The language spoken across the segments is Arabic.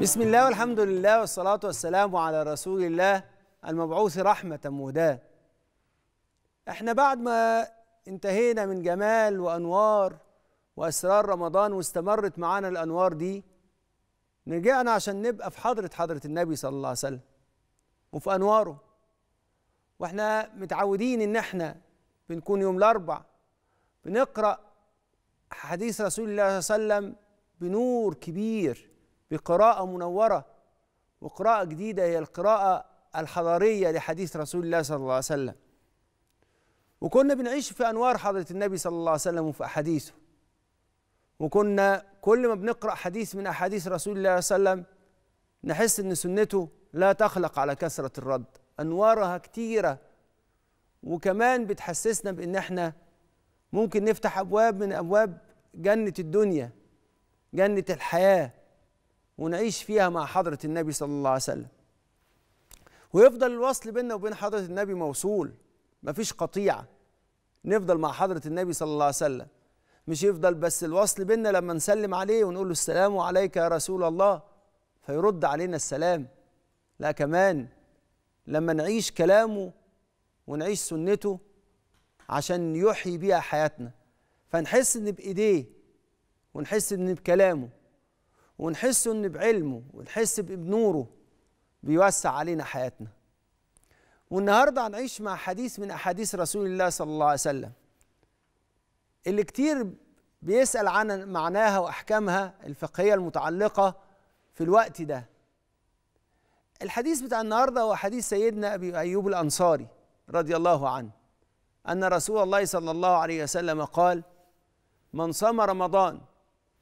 بسم الله والحمد لله والصلاة والسلام على رسول الله المبعوث رحمة مهداة احنا بعد ما انتهينا من جمال وأنوار وأسرار رمضان واستمرت معانا الأنوار دي رجعنا عشان نبقى في حضرة حضرة النبي صلى الله عليه وسلم وفي أنواره واحنا متعودين ان احنا بنكون يوم الأربع بنقرأ حديث رسول الله صلى الله عليه وسلم بنور كبير بقراءة منورة وقراءة جديدة هي القراءة الحضارية لحديث رسول الله صلى الله عليه وسلم وكنا بنعيش في أنوار حضرة النبي صلى الله عليه وسلم وفي أحاديثه وكنا كل ما بنقرأ حديث من أحاديث رسول الله صلى الله عليه وسلم نحس إن سنته لا تخلق على كثرة الرد أنوارها كتيرة وكمان بتحسسنا بإن إحنا ممكن نفتح أبواب من أبواب جنة الدنيا جنة الحياة ونعيش فيها مع حضرة النبي صلى الله عليه وسلم ويفضل الوصل بيننا وبين حضرة النبي موصول مفيش قطيعة نفضل مع حضرة النبي صلى الله عليه وسلم مش يفضل بس الوصل بيننا لما نسلم عليه ونقول له السلام عليك يا رسول الله فيرد علينا السلام لا كمان لما نعيش كلامه ونعيش سنته عشان يحيي بيها حياتنا فنحس ان بايديه ونحس ان بكلامه ونحس ان بعلمه ونحس بنوره بيوسع علينا حياتنا والنهارده هنعيش مع حديث من احاديث رسول الله صلى الله عليه وسلم اللي كتير بيسال عن معناها واحكامها الفقهيه المتعلقه في الوقت ده الحديث بتاع النهارده هو حديث سيدنا ابي ايوب الانصاري رضي الله عنه ان رسول الله صلى الله عليه وسلم قال من صام رمضان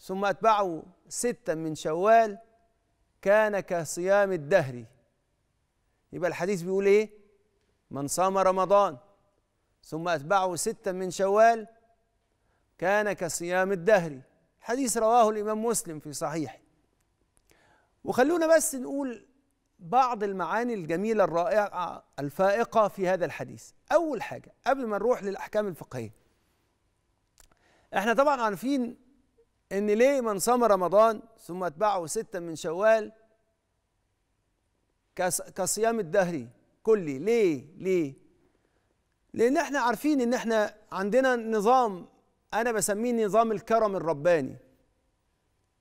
ثم أتبعه ستا من شوال كان كصيام الدهر يبقى الحديث بيقول إيه من صام رمضان ثم أتبعه ستا من شوال كان كصيام الدهر حديث رواه الإمام مسلم في صحيحه وخلونا بس نقول بعض المعاني الجميلة الرائعة الفائقة في هذا الحديث أول حاجة قبل ما نروح للأحكام الفقهية احنا طبعا عارفين ان ليه من صام رمضان ثم اتبعه ستا من شوال كصيام الدهري كلي ليه ليه لان احنا عارفين ان احنا عندنا نظام انا بسميه نظام الكرم الرباني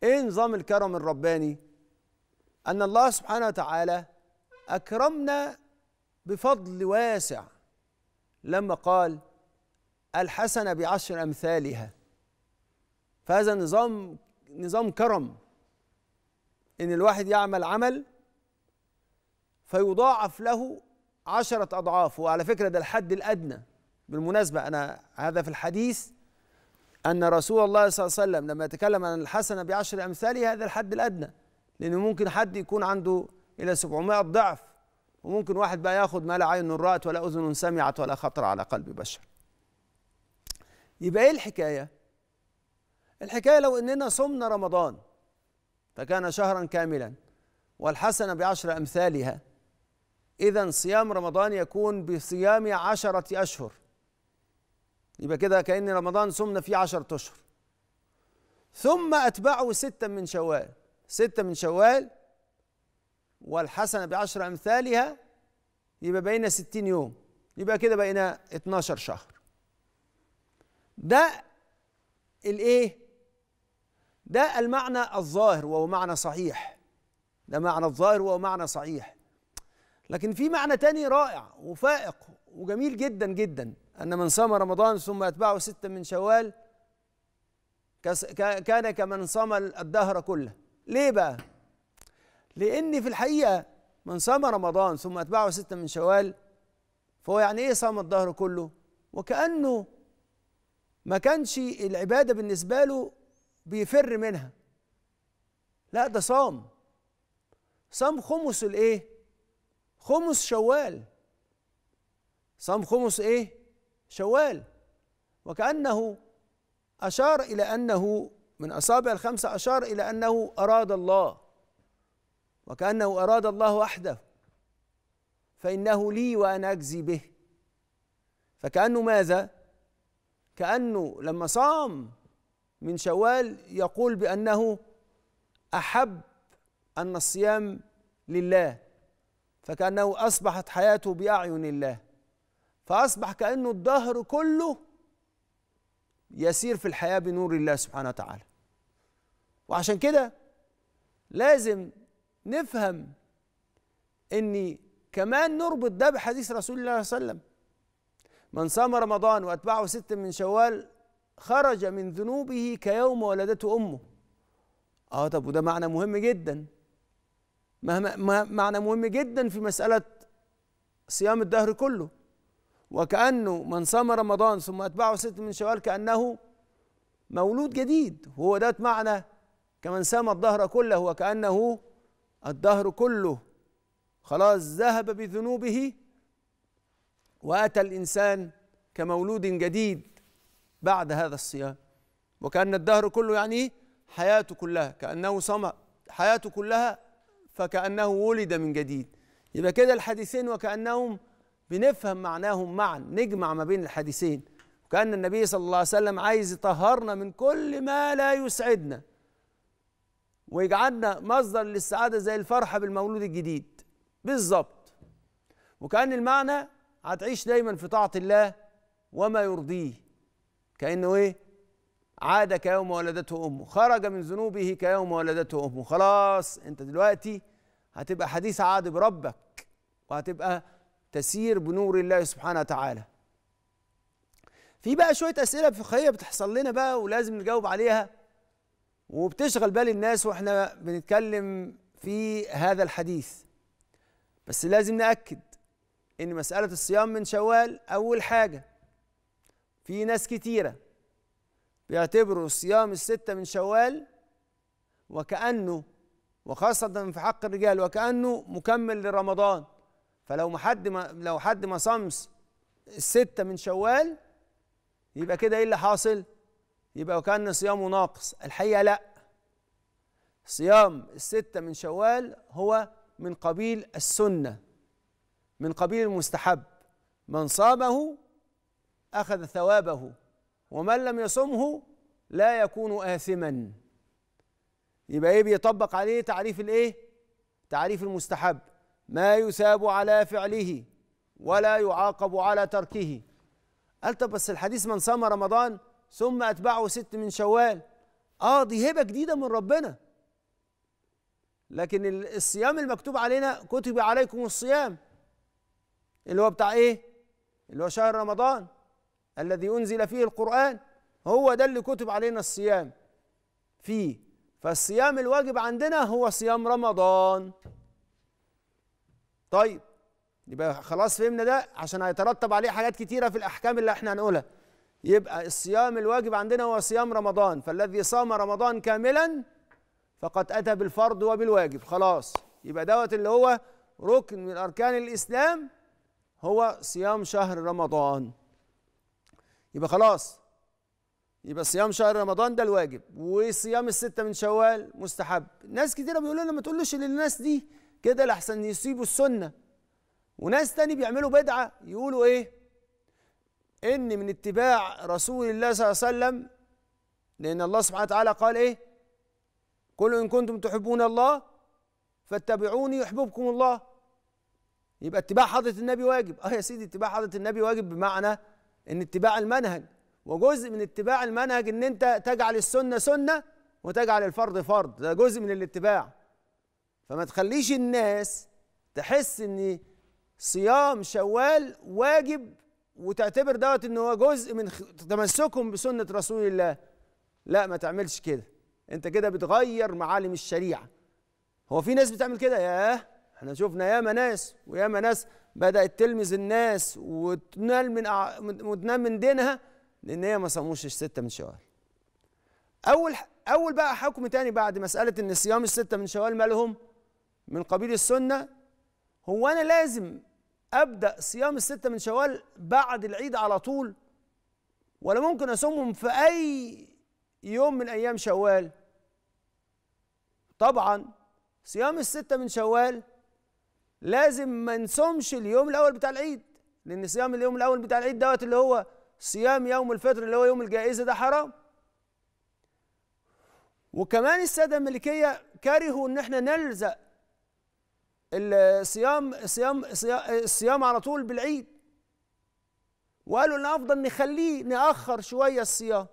ايه نظام الكرم الرباني ان الله سبحانه وتعالى اكرمنا بفضل واسع لما قال الحسنه بعشر امثالها فهذا نظام نظام كرم ان الواحد يعمل عمل فيضاعف له عشرة أضعاف وعلى فكرة ده الحد الأدنى بالمناسبة أنا هذا في الحديث أن رسول الله صلى الله عليه وسلم لما يتكلم عن الحسنة بعشر أمثاله هذا الحد الأدنى لأن ممكن حد يكون عنده إلى 700 ضعف وممكن واحد بقى ياخد ما لا عين رأت ولا أذن سمعت ولا خطر على قلب بشر يبقى إيه الحكاية؟ الحكاية لو أننا صمنا رمضان فكان شهرا كاملا والحسنة بعشر أمثالها إذا صيام رمضان يكون بصيام عشرة أشهر يبقى كده كأن رمضان صمنا فيه عشرة أشهر ثم أتبعه ستة من شوال ستة من شوال والحسنة بعشر أمثالها يبقى بقينا ستين يوم يبقى كده بقينا اتناشر شهر ده الايه ده المعنى الظاهر وهو معنى صحيح ده معنى الظاهر وهو معنى صحيح لكن في معنى تاني رائع وفائق وجميل جدا جدا أن من صام رمضان ثم يتبعه ستة من شوال كان كمن صام الدهر كله ليه بقى؟ لأن في الحقيقة من صام رمضان ثم أتبعه ستة من شوال فهو يعني إيه صام الدهر كله؟ وكأنه ما كانش العبادة بالنسبة له بيفر منها لا ده صام صام خمس الايه خمس شوال صام خمس ايه شوال وكأنه أشار إلى أنه من أصابع الخمسة أشار إلى أنه أراد الله وكأنه أراد الله وحده فإنه لي وأنا أجزي به فكأنه ماذا؟ كأنه لما صام من شوال يقول بأنه أحب أن الصيام لله فكأنه أصبحت حياته بأعين الله فأصبح كأنه الدهر كله يسير في الحياة بنور الله سبحانه وتعالى وعشان كده لازم نفهم ان كمان نربط ده بحديث رسول الله صلى الله عليه وسلم من صام رمضان واتبعه ست من شوال خرج من ذنوبه كيوم ولدته امه اه طب وده معنى مهم جدا معنى مهم جدا في مساله صيام الدهر كله وكانه من صام رمضان ثم اتبعه ست من شوال كانه مولود جديد وهو ده معنى كمن سام الدهر كله وكانه الدهر كله خلاص ذهب بذنوبه واتى الانسان كمولود جديد بعد هذا الصيام وكأن الدهر كله يعني حياته كلها كأنه صمى حياته كلها فكأنه ولد من جديد يبقى كده الحديثين وكأنهم بنفهم معناهم معا نجمع ما بين الحديثين وكأن النبي صلى الله عليه وسلم عايز يطهرنا من كل ما لا يسعدنا ويجعلنا مصدر للسعادة زي الفرحة بالمولود الجديد بالظبط وكأن المعنى هتعيش دايما في طاعة الله وما يرضيه كأنه إيه عاد كيوم ولدته أمه خرج من ذنوبه كيوم ولدته أمه خلاص أنت دلوقتي هتبقى حديث عهد بربك وهتبقى تسير بنور الله سبحانه وتعالى في بقى شوية أسئلة فقهية بتحصل لنا بقى ولازم نجاوب عليها وبتشغل بال الناس واحنا بنتكلم في هذا الحديث بس لازم نأكد إن مسألة الصيام من شوال أول حاجة في ناس كتيرة بيعتبروا صيام الستة من شوال وكأنه وخاصة في حق الرجال وكأنه مكمل لرمضان فلو ما حد ما لو حد ما صامش الستة من شوال يبقى كده ايه اللي حاصل؟ يبقى وكأن صيامه ناقص الحقيقة لا صيام الستة من شوال هو من قبيل السنة من قبيل المستحب من صامه اخذ ثوابه ومن لم يصمه لا يكون آثما يبقى ايه بيطبق عليه تعريف الايه تعريف المستحب ما يثاب على فعله ولا يعاقب على تركه قال طب بس الحديث من صام رمضان ثم اتبعه ست من شوال اه دي هبه جديده من ربنا لكن الصيام المكتوب علينا كتب عليكم الصيام اللي هو بتاع ايه اللي هو شهر رمضان الذي أنزل فيه القرآن هو ده اللي كتب علينا الصيام فيه فالصيام الواجب عندنا هو صيام رمضان طيب يبقى خلاص فهمنا ده عشان هيترتب عليه حاجات كتيرة في الأحكام اللي احنا هنقولها يبقى الصيام الواجب عندنا هو صيام رمضان فالذي صام رمضان كاملا فقد أتى بالفرض وبالواجب خلاص يبقى دوت اللي هو ركن من أركان الإسلام هو صيام شهر رمضان يبقى خلاص يبقى صيام شهر رمضان ده الواجب وصيام الستة من شوال مستحب ناس كتيرة بيقولوا لنا ما تقولوش للناس دي كده لحسن يسيبوا السنة وناس تاني بيعملوا بدعة يقولوا ايه ان من اتباع رسول الله صلى الله عليه وسلم لان الله سبحانه وتعالى قال ايه قل ان كنتم تحبون الله فاتبعوني يحببكم الله يبقى اتباع حضرة النبي واجب اه يا سيدي اتباع حضرة النبي واجب بمعنى ان اتباع المنهج وجزء من اتباع المنهج ان انت تجعل السنه سنه وتجعل الفرض فرض ده جزء من الاتباع فما تخليش الناس تحس ان صيام شوال واجب وتعتبر دوت ان هو جزء من تمسكهم بسنه رسول الله لا ما تعملش كده انت كده بتغير معالم الشريعه هو في ناس بتعمل كده ياه احنا شفنا ياما ناس وياما ناس بدات تلمز الناس وتنال من وتنام وتنال من دينها لان هي ما صاموش السته من شوال اول اول بقى حكم تاني بعد مساله ان صيام السته من شوال مالهم من قبيل السنه هو انا لازم ابدا صيام السته من شوال بعد العيد على طول ولا ممكن اصومهم في اي يوم من ايام شوال طبعا صيام السته من شوال لازم ما نصومش اليوم الاول بتاع العيد لان صيام اليوم الاول بتاع العيد دوت اللي هو صيام يوم الفطر اللي هو يوم الجائزه ده حرام وكمان الساده الملكيه كرهوا ان احنا نلزق الصيام صيام الصيام على طول بالعيد وقالوا ان افضل نخليه ناخر شويه الصيام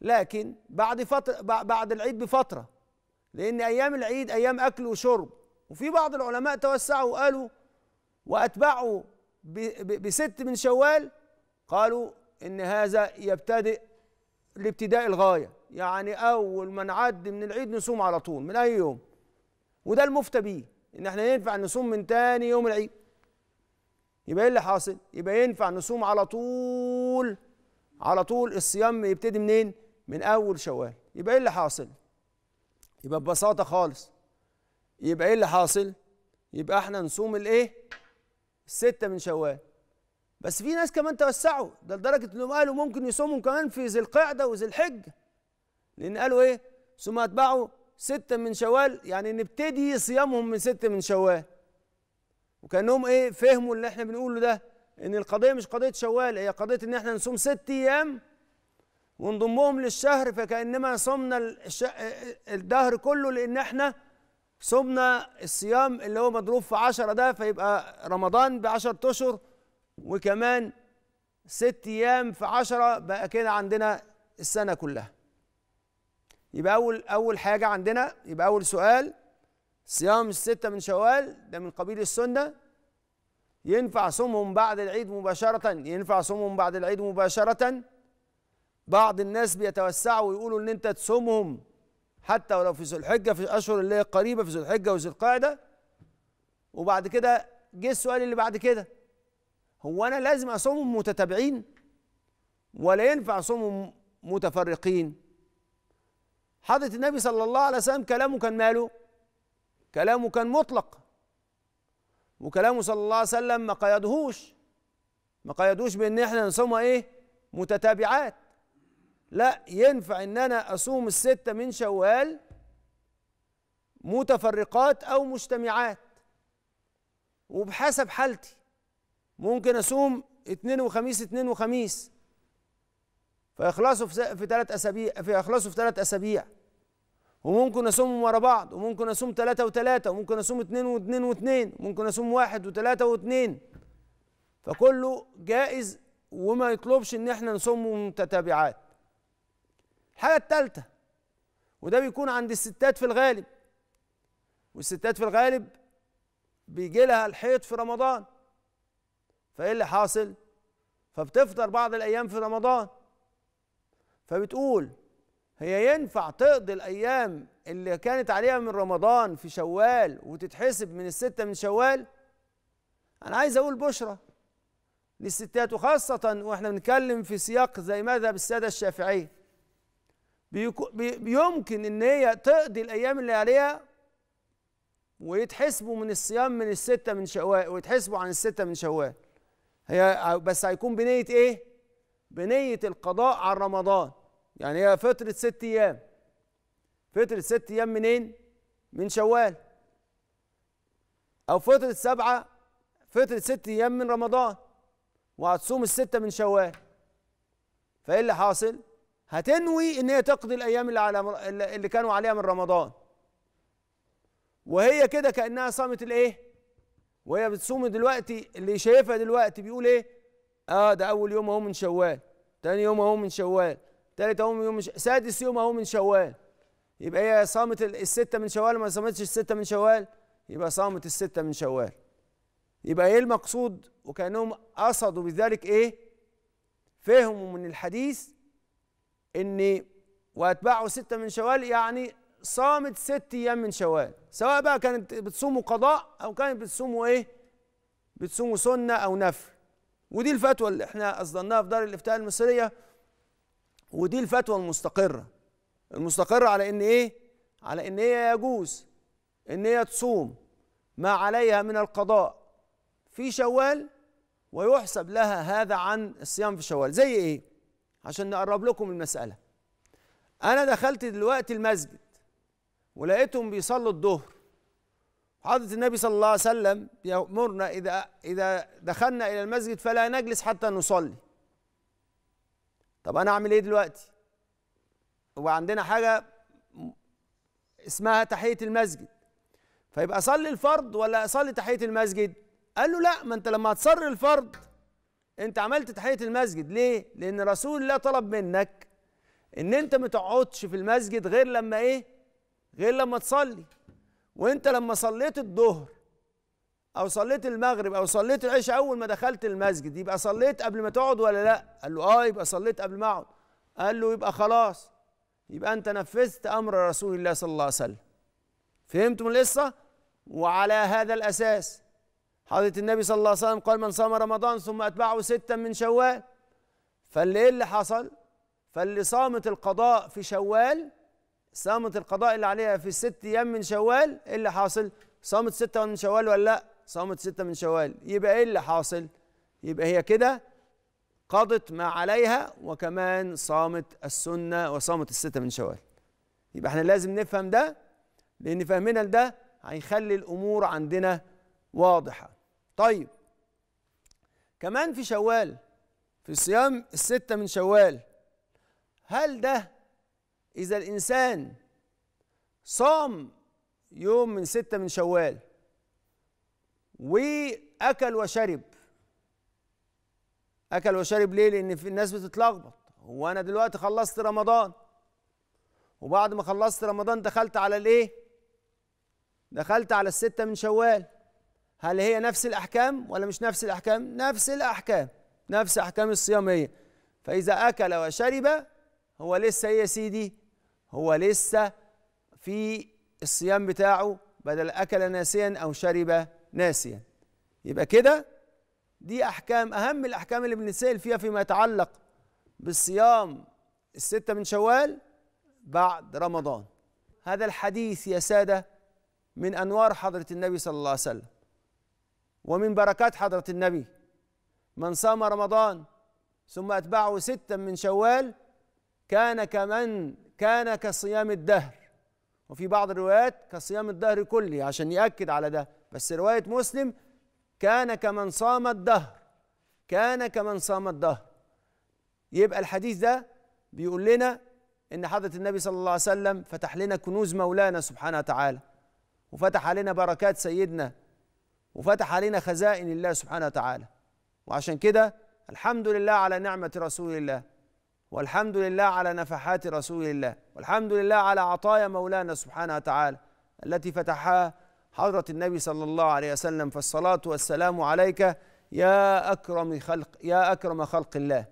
لكن بعد فتره بعد العيد بفتره لان ايام العيد ايام اكل وشرب وفي بعض العلماء توسعوا وقالوا وأتبعوا بست من شوال قالوا إن هذا يبتدئ لابتداء الغاية يعني أول ما نعدي من العيد نصوم على طول من أي يوم وده المفتى بيه إن احنا ينفع نصوم من تاني يوم العيد يبقى إيه اللي حاصل؟ يبقى ينفع نصوم على طول على طول الصيام يبتدي منين؟ من أول شوال يبقى إيه اللي حاصل؟ يبقى ببساطة خالص يبقى ايه اللي حاصل يبقى احنا نصوم الايه الستة من شوال بس في ناس كمان توسعوا ده لدرجة انهم قالوا ممكن يصوموا كمان في ذي القعدة وذي الحجة لأن قالوا إيه؟ ثم أتبعوا ستة من شوال يعني نبتدي صيامهم من ستة من شوال وكأنهم إيه فهموا اللي إحنا بنقوله ده إن القضية مش قضية شوال هي قضية إن إحنا نصوم ست أيام ونضمهم للشهر فكأنما صمنا الدهر كله لأن إحنا صمنا الصيام اللي هو مضروب في عشرة ده فيبقى رمضان بعشرة أشهر وكمان ست أيام في عشرة بقى كده عندنا السنة كلها يبقى أول أول حاجة عندنا يبقى أول سؤال صيام الستة من شوال ده من قبيل السنة ينفع صومهم بعد العيد مباشرة ينفع صومهم بعد العيد مباشرة بعض الناس بيتوسعوا ويقولوا إن أنت تصومهم حتى ولو في ذو الحجه في الاشهر اللي هي قريبه في ذو الحجه وذو القعده وبعد كده جه السؤال اللي بعد كده هو انا لازم اصومهم متتابعين ولا ينفع اصومهم متفرقين حضرة النبي صلى الله عليه وسلم كلامه كان ماله كلامه كان مطلق وكلامه صلى الله عليه وسلم ما قيدهوش ما قيدوش بان احنا نصومها ايه متتابعات لا ينفع ان انا اصوم الستة من شوال متفرقات او مجتمعات وبحسب حالتي ممكن اصوم اثنين وخميس اثنين وخميس فيخلصوا في ثلاث اسابيع فيخلصوا في ثلاث اسابيع وممكن اصومهم ورا بعض وممكن اصوم ثلاثة وثلاثة وممكن اصوم اثنين واثنين واثنين وممكن اصوم واحد وثلاثة واثنين فكله جائز وما يطلبش ان احنا نصوم متتابعات الحاجة التالتة وده بيكون عند الستات في الغالب والستات في الغالب بيجي لها الحيض في رمضان فايه اللي حاصل فبتفطر بعض الايام في رمضان فبتقول هي ينفع تقضي الايام اللي كانت عليها من رمضان في شوال وتتحسب من الستة من شوال انا عايز اقول بشرى للستات وخاصة واحنا بنتكلم في سياق زي مذهب السادة الشافعية بيمكن ان هي تقضي الايام اللي عليها ويتحسبوا من الصيام من الستة من شوال ويتحسبوا عن الستة من شوال هي بس هيكون بنية ايه؟ بنية القضاء عن رمضان يعني هي فترة ست ايام فترة ست ايام منين؟ من شوال او فترة سبعة فترة ست ايام من رمضان وهتصوم الستة من شوال فايه اللي حاصل؟ هتنوي ان هي تقضي الايام اللي على اللي كانوا عليها من رمضان وهي كده كانها صامت الايه وهي بتصوم دلوقتي اللي شايفها دلوقتي بيقول ايه اه ده اول يوم اهو من شوال تاني يوم اهو من شوال تالت اهو من يوم ش... سادس يوم اهو من شوال يبقى هي صامت الستة من شوال ما صامتش الستة من شوال يبقى صامت الستة من شوال يبقى ايه المقصود وكانهم قصدوا بذلك ايه فهموا من الحديث إني واتباعه ستة من شوال يعني صامت ست أيام من شوال سواء بقى كانت بتصوموا قضاء أو كانت بتصوموا إيه بتصوموا سنة أو نفل ودي الفتوى اللي احنا أصدرناها في دار الإفتاء المصرية ودي الفتوى المستقرة المستقرة على إن إيه على إن هي يجوز إن هي تصوم ما عليها من القضاء في شوال ويحسب لها هذا عن الصيام في شوال زي إيه عشان نقرب لكم المسألة أنا دخلت دلوقتي المسجد ولقيتهم بيصلوا الظهر حضرة النبي صلى الله عليه وسلم يأمرنا إذا إذا دخلنا إلى المسجد فلا نجلس حتى نصلي طب أنا أعمل إيه دلوقتي؟ هو عندنا حاجة اسمها تحية المسجد فيبقى أصلي الفرض ولا أصلي تحية المسجد؟ قال له لا ما أنت لما هتصلي الفرض انت عملت تحيه المسجد ليه لان رسول الله طلب منك ان انت ما تقعدش في المسجد غير لما ايه غير لما تصلي وانت لما صليت الظهر او صليت المغرب او صليت العشاء اول ما دخلت المسجد يبقى صليت قبل ما تقعد ولا لا قال له اه يبقى صليت قبل ما اقعد قال له يبقى خلاص يبقى انت نفذت امر رسول الله صلى الله عليه وسلم فهمتم القصه وعلى هذا الاساس حضرة النبي صلى الله عليه وسلم قال من صام رمضان ثم أتبعه ستا من شوال فاللي إيه اللي حصل فاللي صامت القضاء في شوال صامت القضاء اللي عليها في الست أيام من شوال إيه اللي حاصل صامت ستة من شوال ولا لأ صامت ستة من شوال يبقى إيه اللي حاصل يبقى هي كده قضت ما عليها وكمان صامت السنة وصامت الستة من شوال يبقى احنا لازم نفهم ده لأن فهمنا لده هيخلي الأمور عندنا واضحة طيب كمان في شوال في صيام الستة من شوال هل ده إذا الإنسان صام يوم من ستة من شوال وأكل وشرب أكل وشرب ليه؟ لأن في الناس بتتلخبط هو أنا دلوقتي خلصت رمضان وبعد ما خلصت رمضان دخلت على الإيه؟ دخلت على الستة من شوال هل هي نفس الأحكام ولا مش نفس الأحكام؟ نفس الأحكام نفس أحكام الصيام هي فإذا أكل وشرب هو لسه إيه يا سيدي؟ هو لسه في الصيام بتاعه بدل أكل ناسيا أو شرب ناسيا يبقى كده دي أحكام أهم الأحكام اللي بنتسأل فيها فيما يتعلق بالصيام الستة من شوال بعد رمضان هذا الحديث يا سادة من أنوار حضرة النبي صلى الله عليه وسلم ومن بركات حضرة النبي من صام رمضان ثم أتبعه ستا من شوال كان كمن كان كصيام الدهر وفي بعض الروايات كصيام الدهر كله عشان يأكد على ده بس رواية مسلم كان كمن صام الدهر كان كمن صام الدهر يبقى الحديث ده بيقول لنا ان حضرة النبي صلى الله عليه وسلم فتح لنا كنوز مولانا سبحانه وتعالى وفتح علينا بركات سيدنا وفتح علينا خزائن الله سبحانه وتعالى وعشان كده الحمد لله على نعمة رسول الله والحمد لله على نفحات رسول الله والحمد لله على عطايا مولانا سبحانه وتعالى التي فتحها حضرة النبي صلى الله عليه وسلم فالصلاة والسلام عليك يا أكرم خلق يا أكرم خلق الله